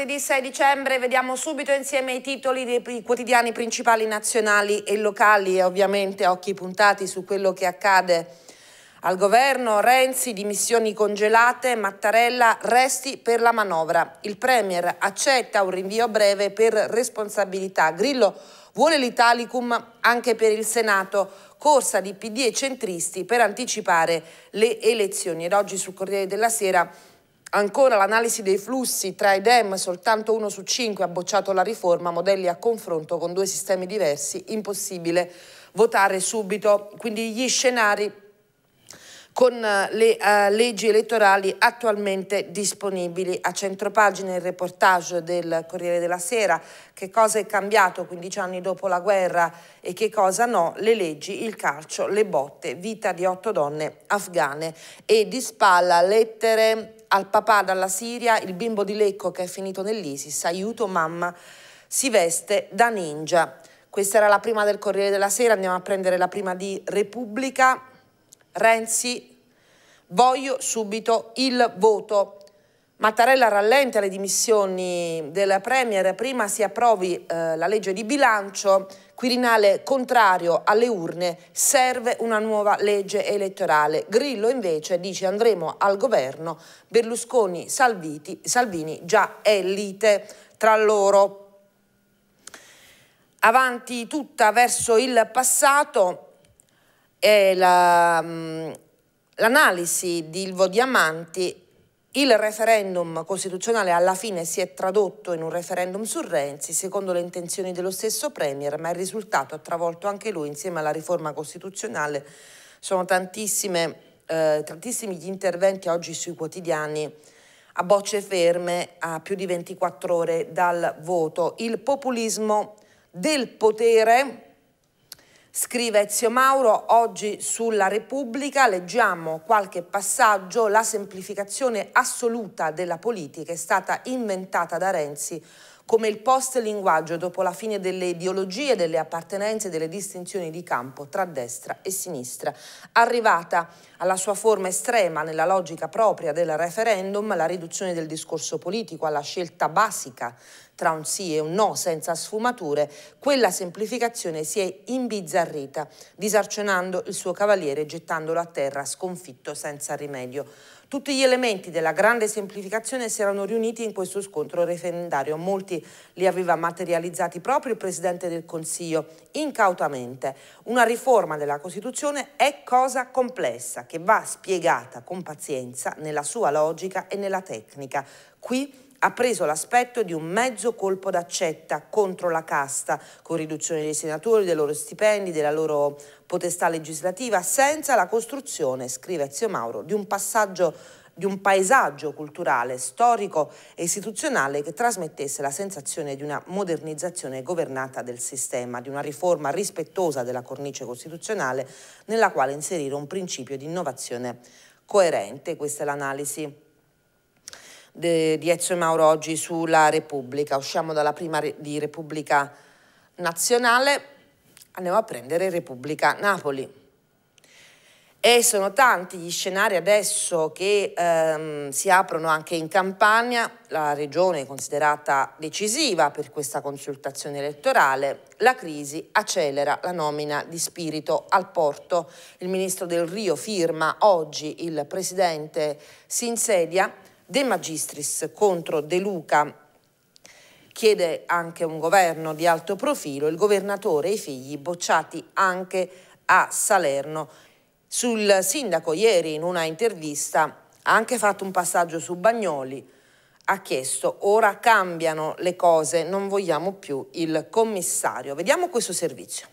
martedì 6 dicembre vediamo subito insieme i titoli dei quotidiani principali nazionali e locali e ovviamente occhi puntati su quello che accade al governo, Renzi, dimissioni congelate, Mattarella, resti per la manovra. Il Premier accetta un rinvio breve per responsabilità. Grillo vuole l'Italicum anche per il Senato, corsa di PD e centristi per anticipare le elezioni. Ed oggi sul Corriere della Sera Ancora l'analisi dei flussi tra i DEM, soltanto uno su cinque ha bocciato la riforma, modelli a confronto con due sistemi diversi, impossibile votare subito. Quindi gli scenari con eh, le uh, leggi elettorali attualmente disponibili. A centropagina il reportage del Corriere della Sera, che cosa è cambiato 15 anni dopo la guerra e che cosa no, le leggi, il calcio, le botte, vita di otto donne afghane e di spalla lettere al papà dalla Siria, il bimbo di Lecco che è finito nell'Isis, aiuto mamma, si veste da ninja. Questa era la prima del Corriere della Sera, andiamo a prendere la prima di Repubblica. Renzi, voglio subito il voto. Mattarella rallenta le dimissioni del Premier, prima si approvi eh, la legge di bilancio, Quirinale contrario alle urne, serve una nuova legge elettorale. Grillo invece dice andremo al governo, Berlusconi, Salviti, Salvini già è lite tra loro. Avanti tutta verso il passato mm, l'analisi la, di Ilvo Diamanti il referendum costituzionale alla fine si è tradotto in un referendum su Renzi, secondo le intenzioni dello stesso Premier, ma il risultato ha travolto anche lui insieme alla riforma costituzionale. Sono tantissime, eh, tantissimi gli interventi oggi sui quotidiani a bocce ferme a più di 24 ore dal voto. Il populismo del potere Scrive Ezio Mauro, oggi sulla Repubblica leggiamo qualche passaggio, la semplificazione assoluta della politica è stata inventata da Renzi come il post-linguaggio dopo la fine delle ideologie, delle appartenenze e delle distinzioni di campo tra destra e sinistra. Arrivata alla sua forma estrema nella logica propria del referendum, la riduzione del discorso politico alla scelta basica tra un sì e un no senza sfumature, quella semplificazione si è imbizzarrita, disarcionando il suo cavaliere e gettandolo a terra sconfitto senza rimedio. Tutti gli elementi della grande semplificazione si erano riuniti in questo scontro referendario. Molti li aveva materializzati proprio il Presidente del Consiglio, incautamente. Una riforma della Costituzione è cosa complessa, che va spiegata con pazienza nella sua logica e nella tecnica. Qui ha preso l'aspetto di un mezzo colpo d'accetta contro la casta, con riduzione dei senatori, dei loro stipendi, della loro potestà legislativa, senza la costruzione, scrive Zio Mauro, di un passaggio di un paesaggio culturale, storico e istituzionale che trasmettesse la sensazione di una modernizzazione governata del sistema, di una riforma rispettosa della cornice costituzionale nella quale inserire un principio di innovazione coerente. Questa è l'analisi di Ezio Mauro oggi sulla Repubblica. Usciamo dalla prima di Repubblica Nazionale, andiamo a prendere Repubblica Napoli. E sono tanti gli scenari adesso che ehm, si aprono anche in Campania, la regione è considerata decisiva per questa consultazione elettorale, la crisi accelera la nomina di spirito al porto, il ministro del Rio firma, oggi il presidente si insedia, De Magistris contro De Luca chiede anche un governo di alto profilo, il governatore e i figli bocciati anche a Salerno. Sul sindaco ieri in una intervista ha anche fatto un passaggio su Bagnoli, ha chiesto ora cambiano le cose, non vogliamo più il commissario. Vediamo questo servizio.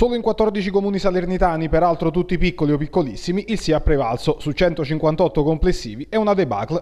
Solo in 14 comuni salernitani, peraltro tutti piccoli o piccolissimi, il si è prevalso su 158 complessivi e una debacle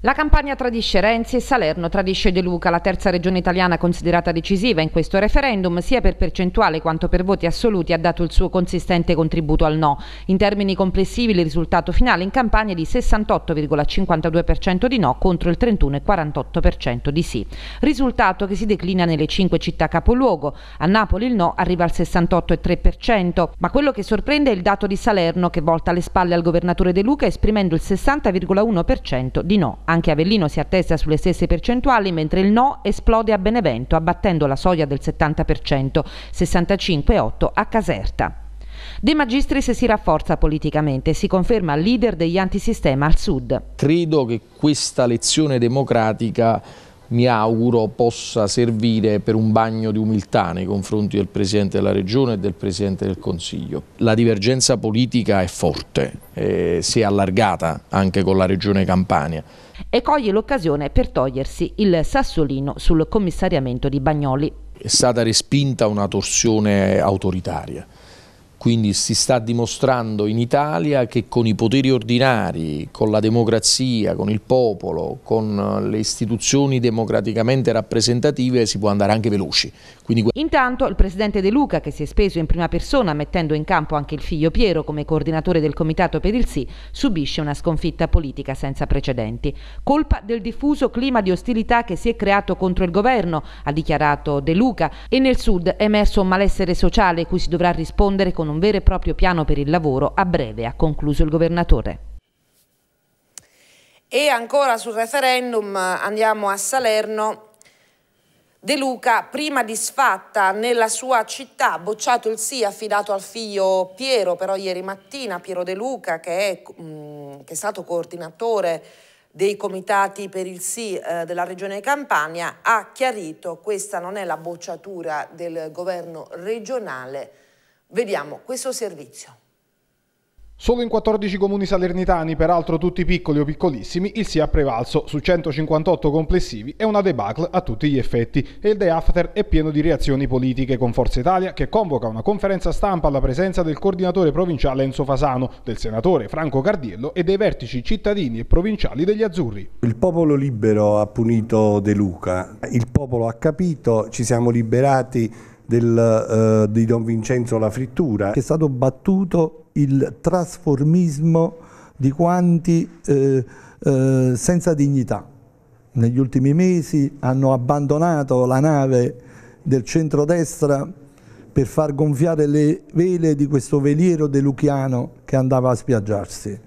la campagna tradisce Renzi e Salerno tradisce De Luca, la terza regione italiana considerata decisiva in questo referendum, sia per percentuale quanto per voti assoluti ha dato il suo consistente contributo al no. In termini complessivi il risultato finale in campagna è di 68,52% di no contro il 31,48% di sì. Risultato che si declina nelle cinque città capoluogo. A Napoli il no arriva al 68,3%, ma quello che sorprende è il dato di Salerno che volta le spalle al governatore De Luca esprimendo il 60,1% di no anche Avellino si attesta sulle stesse percentuali, mentre il no esplode a Benevento, abbattendo la soglia del 70%, 65,8% a Caserta. De Magistris si rafforza politicamente e si conferma leader degli antisistema al sud. Credo che questa lezione democratica mi auguro possa servire per un bagno di umiltà nei confronti del Presidente della Regione e del Presidente del Consiglio. La divergenza politica è forte, eh, si è allargata anche con la Regione Campania e coglie l'occasione per togliersi il sassolino sul commissariamento di Bagnoli. È stata respinta una torsione autoritaria. Quindi si sta dimostrando in Italia che con i poteri ordinari, con la democrazia, con il popolo, con le istituzioni democraticamente rappresentative si può andare anche veloci, quindi... Intanto il presidente De Luca, che si è speso in prima persona mettendo in campo anche il figlio Piero come coordinatore del comitato per il sì, subisce una sconfitta politica senza precedenti. Colpa del diffuso clima di ostilità che si è creato contro il governo, ha dichiarato De Luca, e nel sud è emerso un malessere sociale cui si dovrà rispondere con un vero e proprio piano per il lavoro a breve, ha concluso il governatore. E ancora sul referendum andiamo a Salerno De Luca, prima disfatta nella sua città, bocciato il sì affidato al figlio Piero, però ieri mattina Piero De Luca, che è, mm, che è stato coordinatore dei comitati per il sì eh, della regione Campania, ha chiarito che questa non è la bocciatura del governo regionale. Vediamo questo servizio. Solo in 14 comuni salernitani, peraltro tutti piccoli o piccolissimi, il sì ha prevalso su 158 complessivi è una debacle a tutti gli effetti e il day after è pieno di reazioni politiche con Forza Italia che convoca una conferenza stampa alla presenza del coordinatore provinciale Enzo Fasano, del senatore Franco Cardiello e dei vertici cittadini e provinciali degli Azzurri. Il popolo libero ha punito De Luca, il popolo ha capito, ci siamo liberati del, eh, di Don Vincenzo La Frittura, che è stato battuto il trasformismo di quanti eh, eh, senza dignità negli ultimi mesi hanno abbandonato la nave del centrodestra per far gonfiare le vele di questo veliero de Luchiano che andava a spiaggiarsi.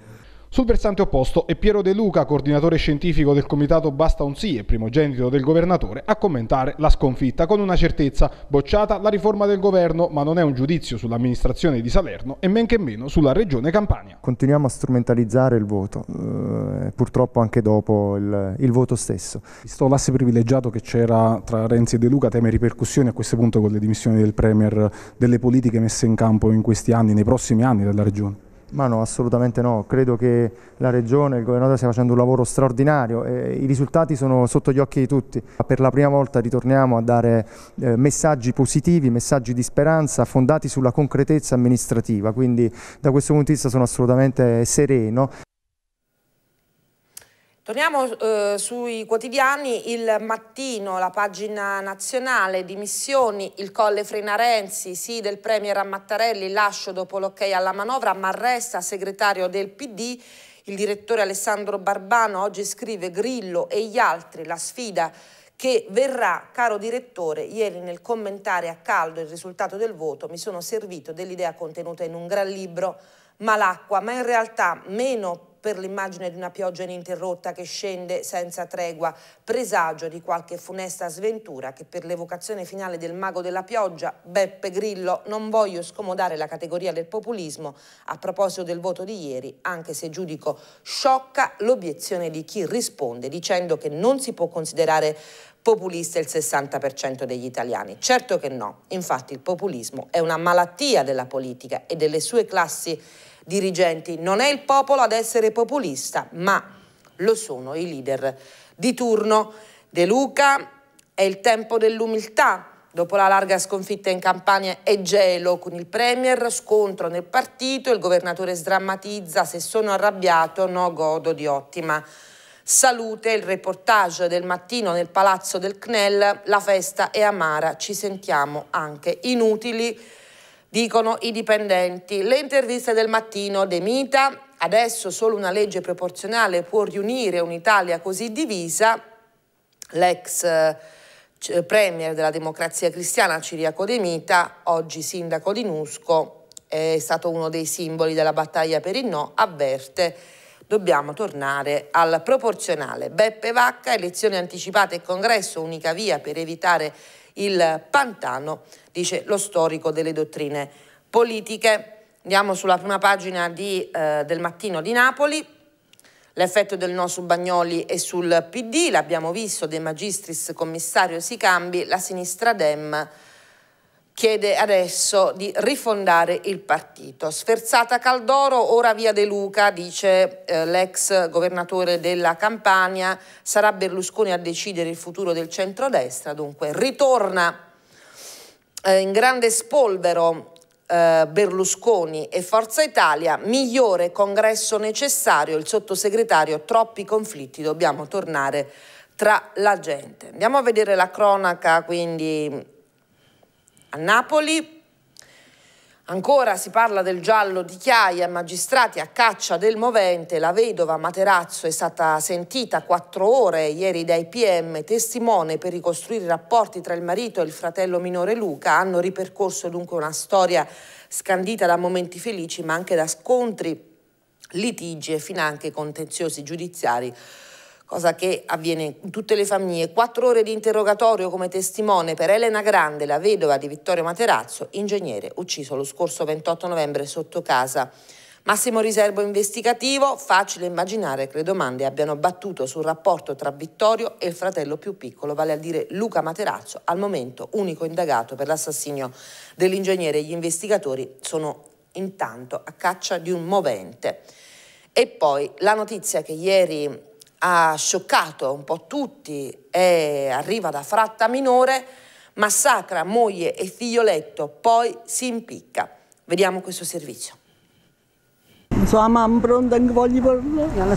Sul versante opposto è Piero De Luca, coordinatore scientifico del comitato Basta un sì e primogenito del governatore, a commentare la sconfitta con una certezza, bocciata la riforma del governo, ma non è un giudizio sull'amministrazione di Salerno e men che meno sulla regione Campania. Continuiamo a strumentalizzare il voto, eh, purtroppo anche dopo il, il voto stesso. Visto l'asse privilegiato che c'era tra Renzi e De Luca, teme ripercussioni a questo punto con le dimissioni del Premier, delle politiche messe in campo in questi anni, nei prossimi anni della regione? Ma no, assolutamente no. Credo che la Regione il Governatore stia facendo un lavoro straordinario e i risultati sono sotto gli occhi di tutti. Per la prima volta ritorniamo a dare eh, messaggi positivi, messaggi di speranza fondati sulla concretezza amministrativa, quindi da questo punto di vista sono assolutamente sereno. Torniamo eh, sui quotidiani, il mattino, la pagina nazionale, dimissioni, il colle frena Renzi, sì del Premier a Mattarelli, lascio dopo l'ok alla manovra, ma resta segretario del PD, il direttore Alessandro Barbano oggi scrive Grillo e gli altri, la sfida che verrà, caro direttore, ieri nel commentare a caldo il risultato del voto mi sono servito dell'idea contenuta in un gran libro, Malacqua, ma in realtà meno per l'immagine di una pioggia ininterrotta che scende senza tregua, presagio di qualche funesta sventura che per l'evocazione finale del mago della pioggia, Beppe Grillo, non voglio scomodare la categoria del populismo a proposito del voto di ieri, anche se giudico sciocca l'obiezione di chi risponde dicendo che non si può considerare populista il 60% degli italiani. Certo che no, infatti il populismo è una malattia della politica e delle sue classi dirigenti. Non è il popolo ad essere populista, ma lo sono i leader di turno. De Luca è il tempo dell'umiltà. Dopo la larga sconfitta in campagna è gelo con il Premier, scontro nel partito, il governatore sdrammatizza, se sono arrabbiato no godo di ottima Salute, il reportage del mattino nel palazzo del CNEL, la festa è amara, ci sentiamo anche inutili, dicono i dipendenti. Le interviste del mattino, De Mita, adesso solo una legge proporzionale può riunire un'Italia così divisa, l'ex eh, premier della democrazia cristiana Ciriaco De Mita, oggi sindaco di Nusco, è stato uno dei simboli della battaglia per il no, avverte dobbiamo tornare al proporzionale. Beppe Vacca, elezioni anticipate e congresso, unica via per evitare il pantano, dice lo storico delle dottrine politiche. Andiamo sulla prima pagina di, eh, del mattino di Napoli. L'effetto del no su Bagnoli e sul PD, l'abbiamo visto, De Magistris commissario si cambi, la sinistra Dem chiede adesso di rifondare il partito. Sferzata Caldoro, ora via De Luca, dice eh, l'ex governatore della Campania, sarà Berlusconi a decidere il futuro del centrodestra, dunque ritorna eh, in grande spolvero eh, Berlusconi e Forza Italia, migliore congresso necessario, il sottosegretario, troppi conflitti, dobbiamo tornare tra la gente. Andiamo a vedere la cronaca quindi a Napoli ancora si parla del giallo di Chiaia, magistrati a caccia del movente, la vedova Materazzo è stata sentita quattro ore ieri dai PM, testimone per ricostruire i rapporti tra il marito e il fratello minore Luca, hanno ripercorso dunque una storia scandita da momenti felici ma anche da scontri, litigi e finanche contenziosi giudiziari cosa che avviene in tutte le famiglie, quattro ore di interrogatorio come testimone per Elena Grande, la vedova di Vittorio Materazzo, ingegnere ucciso lo scorso 28 novembre sotto casa. Massimo riservo investigativo, facile immaginare che le domande abbiano battuto sul rapporto tra Vittorio e il fratello più piccolo, vale a dire Luca Materazzo, al momento unico indagato per l'assassinio dell'ingegnere. Gli investigatori sono intanto a caccia di un movente. E poi la notizia che ieri ha scioccato un po' tutti e arriva da fratta minore, massacra moglie e figlioletto, poi si impicca. Vediamo questo servizio. Insomma, mamma pronta voglio parlare. Non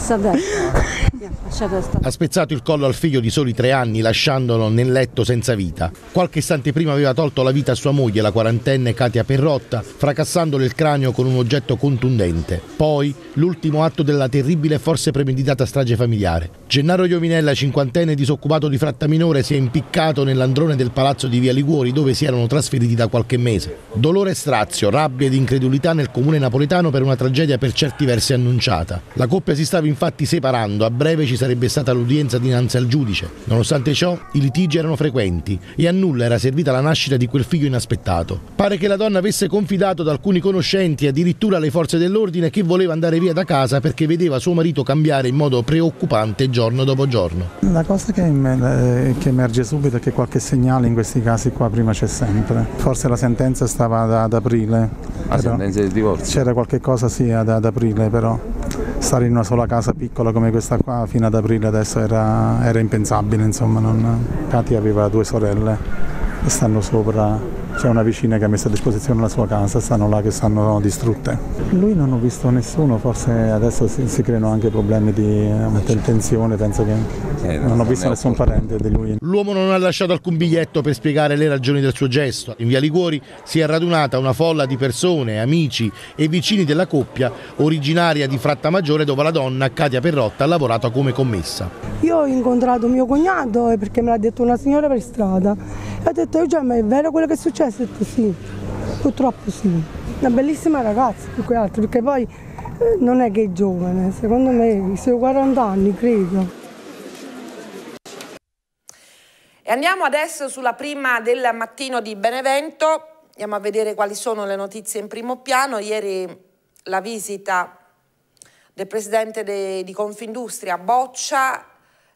ha spezzato il collo al figlio di soli tre anni lasciandolo nel letto senza vita. Qualche istante prima aveva tolto la vita a sua moglie, la quarantenne Katia Perrotta, fracassandole il cranio con un oggetto contundente. Poi l'ultimo atto della terribile e forse premeditata strage familiare. Gennaro Iovinella, cinquantenne disoccupato di fratta minore, si è impiccato nell'androne del palazzo di Via Liguori dove si erano trasferiti da qualche mese. Dolore e strazio, rabbia ed incredulità nel comune napoletano per una tragedia per certi versi annunciata. La coppia si stava infatti separando a breve breve ci sarebbe stata l'udienza dinanzi al giudice. Nonostante ciò, i litigi erano frequenti e a nulla era servita la nascita di quel figlio inaspettato. Pare che la donna avesse confidato ad alcuni conoscenti, addirittura alle forze dell'ordine, che voleva andare via da casa perché vedeva suo marito cambiare in modo preoccupante giorno dopo giorno. La cosa che, eh, che emerge subito è che qualche segnale in questi casi qua prima c'è sempre. Forse la sentenza stava ad, ad aprile. La sentenza del divorzio? C'era qualche cosa sì ad, ad aprile però stare in una sola casa piccola come questa qua fino ad aprile adesso era, era impensabile, insomma, non... Katia aveva due sorelle che stanno sopra c'è una vicina che ha messo a disposizione la sua casa, stanno là che stanno distrutte. Lui non ho visto nessuno, forse adesso si, si creano anche problemi di manutenzione, eh, penso che eh, non ho visto nessun parente di lui. L'uomo non ha lasciato alcun biglietto per spiegare le ragioni del suo gesto. In via Liguori si è radunata una folla di persone, amici e vicini della coppia originaria di Frattamaggiore dove la donna Katia Perrotta ha lavorato come commessa. Io ho incontrato mio cognato eh, perché me l'ha detto una signora per strada e ho detto, Gemma, è vero quello che è successo? Cioè, successo? Sì, purtroppo sì. Una bellissima ragazza più che altro, perché poi eh, non è che è giovane, secondo me i suoi 40 anni, credo. E andiamo adesso sulla prima del mattino di Benevento, andiamo a vedere quali sono le notizie in primo piano. Ieri la visita del presidente de, di Confindustria Boccia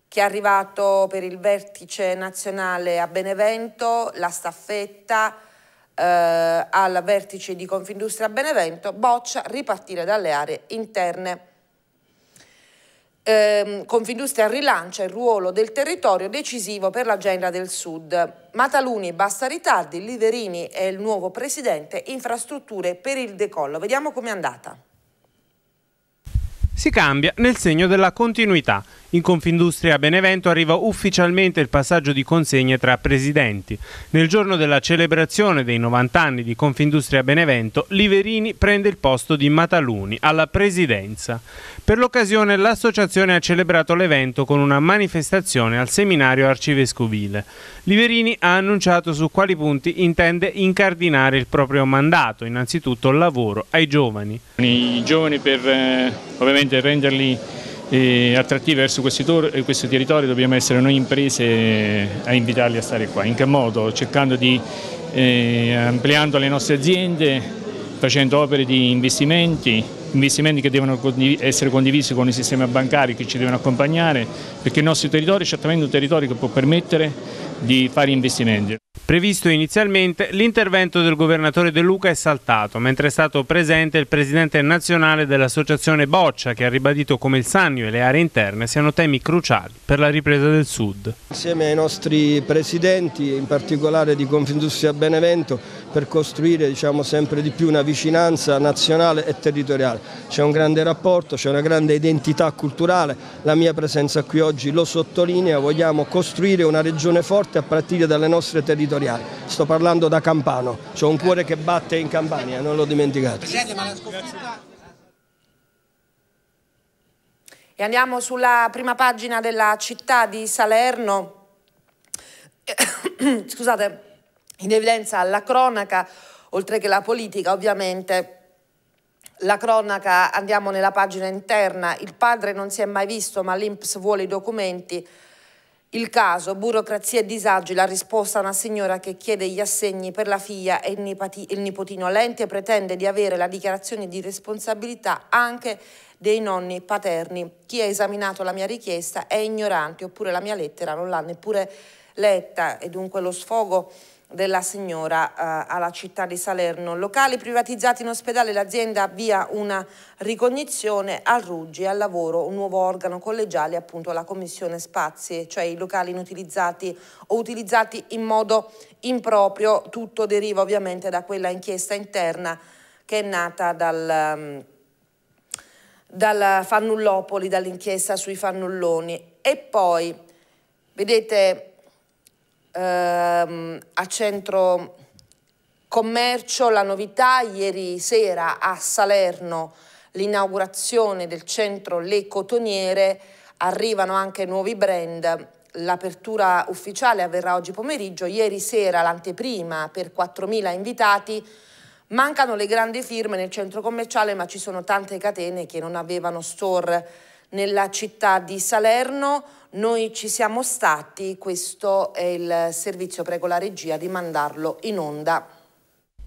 che è arrivato per il vertice nazionale a Benevento, la staffetta eh, al vertice di Confindustria a Benevento, boccia ripartire dalle aree interne. Eh, Confindustria rilancia il ruolo del territorio decisivo per l'agenda del Sud. Mataluni, basta ritardi, Liverini è il nuovo presidente, infrastrutture per il decollo. Vediamo com'è andata si cambia nel segno della continuità. In Confindustria Benevento arriva ufficialmente il passaggio di consegne tra presidenti. Nel giorno della celebrazione dei 90 anni di Confindustria Benevento, Liverini prende il posto di Mataluni alla presidenza. Per l'occasione l'associazione ha celebrato l'evento con una manifestazione al seminario arcivescovile. Liverini ha annunciato su quali punti intende incardinare il proprio mandato, innanzitutto il lavoro ai giovani. I giovani per eh, ovviamente per renderli eh, attrattivi verso questi, eh, questi, territori dobbiamo essere noi imprese eh, a invitarli a stare qua. In che modo? Cercando di eh, ampliando le nostre aziende, facendo opere di investimenti, investimenti che devono essere condivisi con i sistemi bancari che ci devono accompagnare, perché il nostro territorio è certamente un territorio che può permettere di fare investimenti. Previsto inizialmente, l'intervento del governatore De Luca è saltato, mentre è stato presente il presidente nazionale dell'associazione Boccia, che ha ribadito come il Sannio e le aree interne siano temi cruciali per la ripresa del Sud. Insieme ai nostri presidenti, in particolare di Confindustria Benevento, per costruire diciamo, sempre di più una vicinanza nazionale e territoriale. C'è un grande rapporto, c'è una grande identità culturale, la mia presenza qui oggi lo sottolinea, vogliamo costruire una regione forte forte a partire dalle nostre territoriali. Sto parlando da Campano, c'è un cuore che batte in Campania, eh, non l'ho dimenticato. E andiamo sulla prima pagina della città di Salerno, scusate, in evidenza la cronaca, oltre che la politica ovviamente. La cronaca, andiamo nella pagina interna, il padre non si è mai visto ma l'Inps vuole i documenti, il caso, burocrazia e disagi, la risposta a una signora che chiede gli assegni per la figlia e il, nipotino. L'ente pretende di avere la dichiarazione di responsabilità anche dei nonni paterni. Chi ha esaminato la mia richiesta è ignorante oppure la mia lettera non l'ha neppure letta e dunque lo sfogo della signora eh, alla città di Salerno. Locali privatizzati in ospedale, l'azienda avvia una ricognizione al Ruggi, al lavoro, un nuovo organo collegiale, appunto la Commissione Spazi, cioè i locali inutilizzati o utilizzati in modo improprio. Tutto deriva ovviamente da quella inchiesta interna che è nata dal, ehm, dal Fannullopoli, dall'inchiesta sui fannulloni. E poi, vedete, ehm, a centro commercio la novità, ieri sera a Salerno l'inaugurazione del centro Le Cotoniere, arrivano anche nuovi brand, l'apertura ufficiale avverrà oggi pomeriggio, ieri sera l'anteprima per 4.000 invitati, mancano le grandi firme nel centro commerciale ma ci sono tante catene che non avevano store nella città di Salerno. Noi ci siamo stati, questo è il servizio, prego la regia di mandarlo in onda.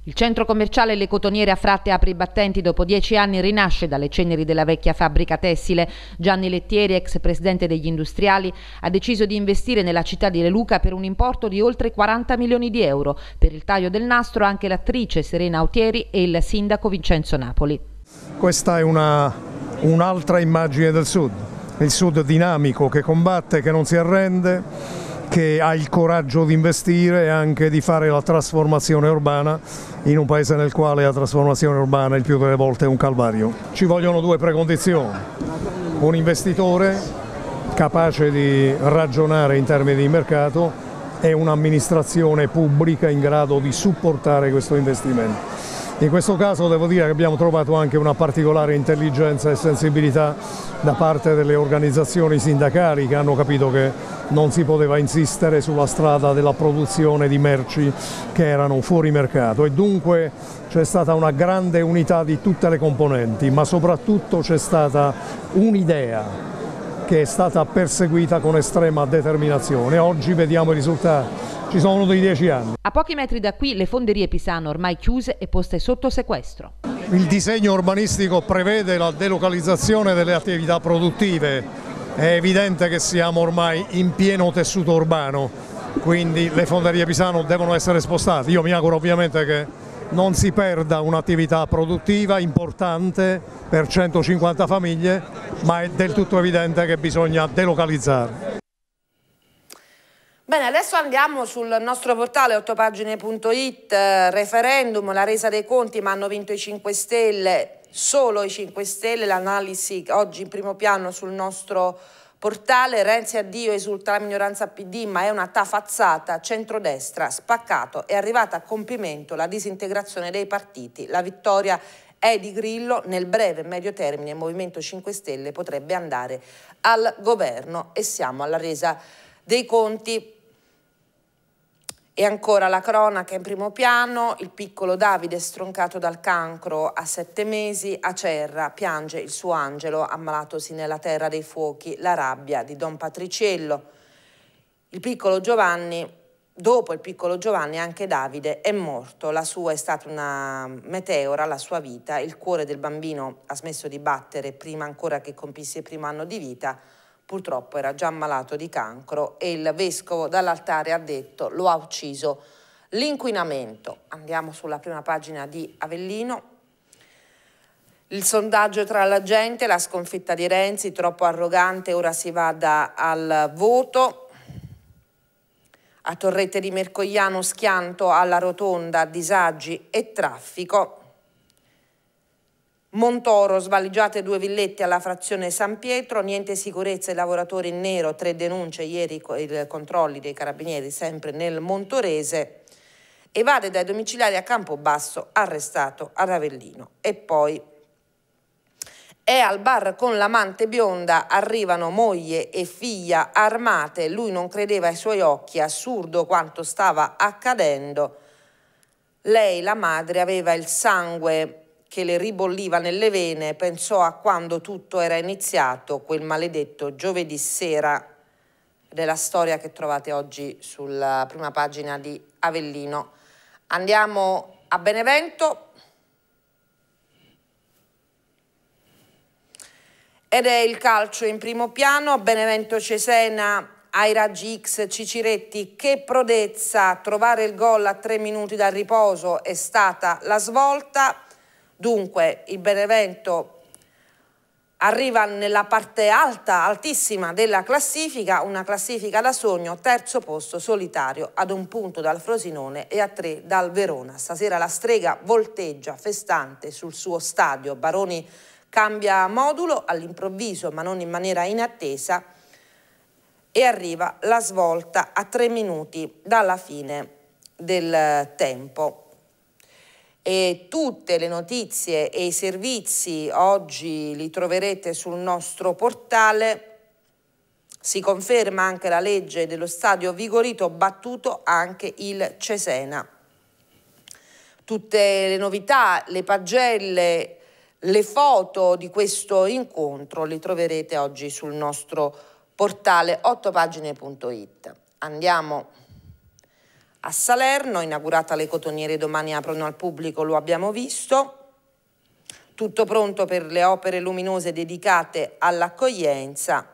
Il centro commerciale Le Cotoniere a Fratte apre i battenti dopo dieci anni rinasce dalle ceneri della vecchia fabbrica tessile. Gianni Lettieri, ex presidente degli industriali, ha deciso di investire nella città di Leluca per un importo di oltre 40 milioni di euro. Per il taglio del nastro anche l'attrice Serena Autieri e il sindaco Vincenzo Napoli. Questa è una un'altra immagine del Sud, il Sud dinamico che combatte, che non si arrende, che ha il coraggio di investire e anche di fare la trasformazione urbana in un paese nel quale la trasformazione urbana è il più delle volte un calvario. Ci vogliono due precondizioni, un investitore capace di ragionare in termini di mercato e un'amministrazione pubblica in grado di supportare questo investimento. In questo caso devo dire che abbiamo trovato anche una particolare intelligenza e sensibilità da parte delle organizzazioni sindacali che hanno capito che non si poteva insistere sulla strada della produzione di merci che erano fuori mercato e dunque c'è stata una grande unità di tutte le componenti, ma soprattutto c'è stata un'idea che è stata perseguita con estrema determinazione. Oggi vediamo i risultati. Ci sono dei dieci anni. A pochi metri da qui le fonderie Pisano ormai chiuse e poste sotto sequestro. Il disegno urbanistico prevede la delocalizzazione delle attività produttive. È evidente che siamo ormai in pieno tessuto urbano, quindi le fonderie Pisano devono essere spostate. Io mi auguro ovviamente che non si perda un'attività produttiva importante per 150 famiglie, ma è del tutto evidente che bisogna delocalizzare. Bene, adesso andiamo sul nostro portale ottopagine.it, eh, referendum, la resa dei conti, ma hanno vinto i 5 Stelle, solo i 5 Stelle, l'analisi oggi in primo piano sul nostro portale Portale Renzi addio esulta la minoranza PD ma è una tafazzata centrodestra spaccato è arrivata a compimento la disintegrazione dei partiti la vittoria è di Grillo, nel breve e medio termine il Movimento 5 Stelle potrebbe andare al governo e siamo alla resa dei conti. E ancora la cronaca in primo piano, il piccolo Davide stroncato dal cancro a sette mesi, a Cerra piange il suo angelo ammalatosi nella terra dei fuochi, la rabbia di Don Patriciello. Il piccolo Giovanni, dopo il piccolo Giovanni anche Davide è morto, la sua è stata una meteora, la sua vita, il cuore del bambino ha smesso di battere prima ancora che compisse il primo anno di vita, Purtroppo era già ammalato di cancro e il vescovo dall'altare ha detto lo ha ucciso l'inquinamento. Andiamo sulla prima pagina di Avellino. Il sondaggio tra la gente, la sconfitta di Renzi, troppo arrogante, ora si vada al voto. A Torrette di Mercogliano schianto alla rotonda, disagi e traffico. Montoro, svaligiate due villette alla frazione San Pietro, niente sicurezza ai lavoratori in nero, tre denunce ieri i controlli dei carabinieri sempre nel Montorese, evade dai domiciliari a Campobasso, arrestato a Ravellino. E poi è al bar con l'amante bionda, arrivano moglie e figlia armate, lui non credeva ai suoi occhi, assurdo quanto stava accadendo. Lei, la madre, aveva il sangue che le ribolliva nelle vene, pensò a quando tutto era iniziato, quel maledetto giovedì sera della storia che trovate oggi sulla prima pagina di Avellino. Andiamo a Benevento. Ed è il calcio in primo piano, Benevento Cesena ai raggi X Ciciretti, che prodezza, trovare il gol a tre minuti dal riposo è stata la svolta. Dunque il Benevento arriva nella parte alta, altissima della classifica, una classifica da sogno, terzo posto solitario ad un punto dal Frosinone e a tre dal Verona. Stasera la strega volteggia festante sul suo stadio, Baroni cambia modulo all'improvviso ma non in maniera inattesa e arriva la svolta a tre minuti dalla fine del tempo e tutte le notizie e i servizi oggi li troverete sul nostro portale. Si conferma anche la legge dello stadio Vigorito, battuto anche il Cesena. Tutte le novità, le pagelle, le foto di questo incontro le troverete oggi sul nostro portale 8pagine.it. Andiamo a Salerno, inaugurata le cotoniere domani aprono al pubblico, lo abbiamo visto. Tutto pronto per le opere luminose dedicate all'accoglienza.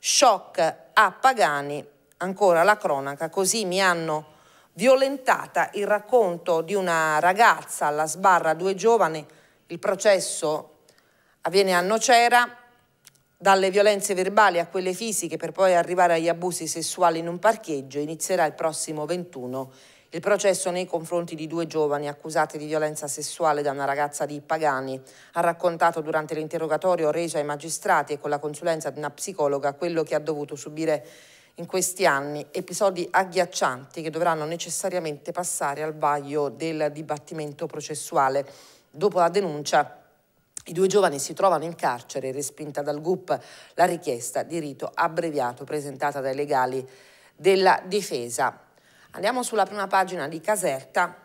Shock a Pagani, ancora la cronaca, così mi hanno violentata il racconto di una ragazza alla sbarra due giovani, il processo avviene a Nocera, dalle violenze verbali a quelle fisiche per poi arrivare agli abusi sessuali in un parcheggio inizierà il prossimo 21 il processo nei confronti di due giovani accusati di violenza sessuale da una ragazza di Pagani ha raccontato durante l'interrogatorio reso ai magistrati e con la consulenza di una psicologa quello che ha dovuto subire in questi anni, episodi agghiaccianti che dovranno necessariamente passare al vaglio del dibattimento processuale. Dopo la denuncia i due giovani si trovano in carcere, respinta dal GUP la richiesta di rito abbreviato presentata dai legali della difesa. Andiamo sulla prima pagina di Caserta.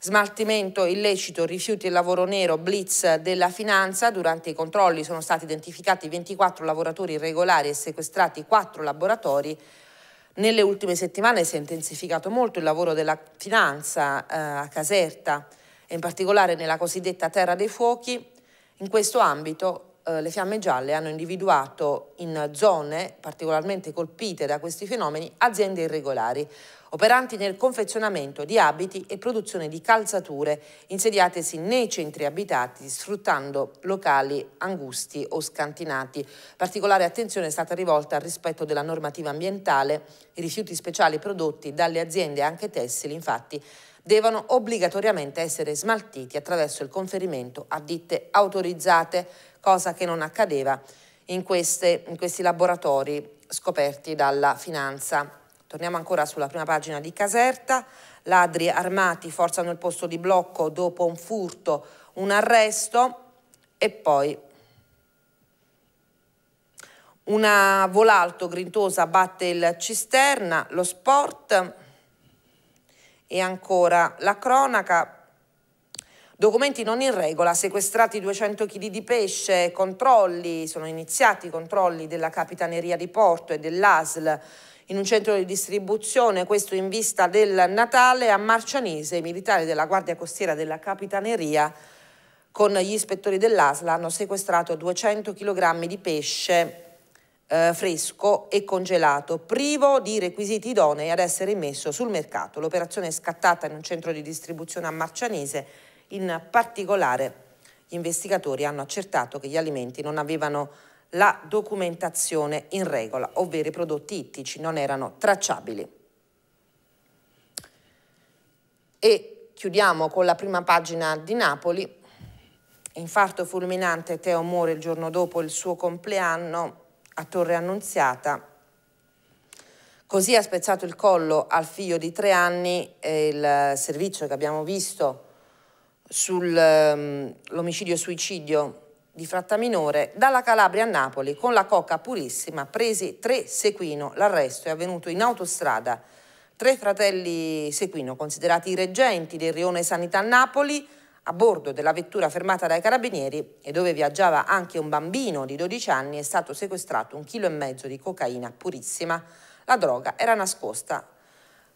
Smaltimento illecito, rifiuti e lavoro nero, blitz della finanza. Durante i controlli sono stati identificati 24 lavoratori irregolari e sequestrati 4 laboratori. Nelle ultime settimane si è intensificato molto il lavoro della finanza eh, a Caserta in particolare nella cosiddetta Terra dei Fuochi, in questo ambito eh, le fiamme gialle hanno individuato in zone particolarmente colpite da questi fenomeni aziende irregolari, operanti nel confezionamento di abiti e produzione di calzature, insediatesi nei centri abitati, sfruttando locali angusti o scantinati. Particolare attenzione è stata rivolta al rispetto della normativa ambientale, i rifiuti speciali prodotti dalle aziende anche tessili, infatti, devono obbligatoriamente essere smaltiti attraverso il conferimento a ditte autorizzate, cosa che non accadeva in, queste, in questi laboratori scoperti dalla finanza. Torniamo ancora sulla prima pagina di Caserta. Ladri armati forzano il posto di blocco dopo un furto, un arresto e poi una volalto grintosa batte il cisterna, lo sport e ancora la cronaca Documenti non in regola, sequestrati 200 kg di pesce, controlli, sono iniziati i controlli della Capitaneria di Porto e dell'ASL in un centro di distribuzione, questo in vista del Natale a Marcianese, i militari della Guardia Costiera della Capitaneria con gli ispettori dell'ASL hanno sequestrato 200 kg di pesce eh, fresco e congelato, privo di requisiti idonei ad essere immesso sul mercato. L'operazione è scattata in un centro di distribuzione a Marcianese, in particolare gli investigatori hanno accertato che gli alimenti non avevano la documentazione in regola, ovvero i prodotti ittici non erano tracciabili. E chiudiamo con la prima pagina di Napoli. Infarto fulminante, Teo muore il giorno dopo il suo compleanno a Torre Annunziata. Così ha spezzato il collo al figlio di tre anni il servizio che abbiamo visto sull'omicidio-suicidio ehm, di fratta minore dalla Calabria a Napoli con la coca purissima presi tre Sequino. L'arresto è avvenuto in autostrada. Tre fratelli Sequino, considerati i reggenti del rione Sanità Napoli, a bordo della vettura fermata dai carabinieri e dove viaggiava anche un bambino di 12 anni è stato sequestrato un chilo e mezzo di cocaina purissima. La droga era nascosta.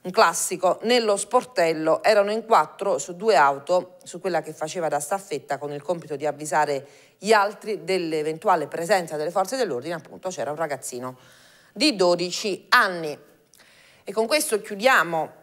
Un classico, nello sportello erano in quattro su due auto, su quella che faceva da staffetta con il compito di avvisare gli altri dell'eventuale presenza delle forze dell'ordine, appunto c'era un ragazzino di 12 anni. E con questo chiudiamo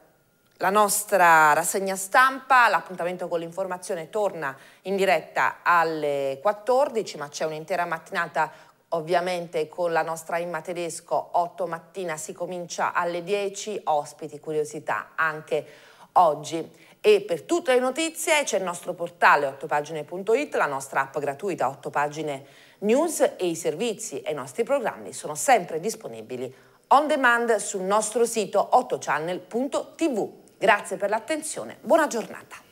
la nostra rassegna stampa, l'appuntamento con l'informazione torna in diretta alle 14, ma c'è un'intera mattinata ovviamente con la nostra Imma Tedesco, 8 mattina si comincia alle 10, ospiti, curiosità anche oggi. E per tutte le notizie c'è il nostro portale 8pagine.it, la nostra app gratuita 8 pagine news e i servizi e i nostri programmi sono sempre disponibili on demand sul nostro sito 8channel.tv. Grazie per l'attenzione, buona giornata.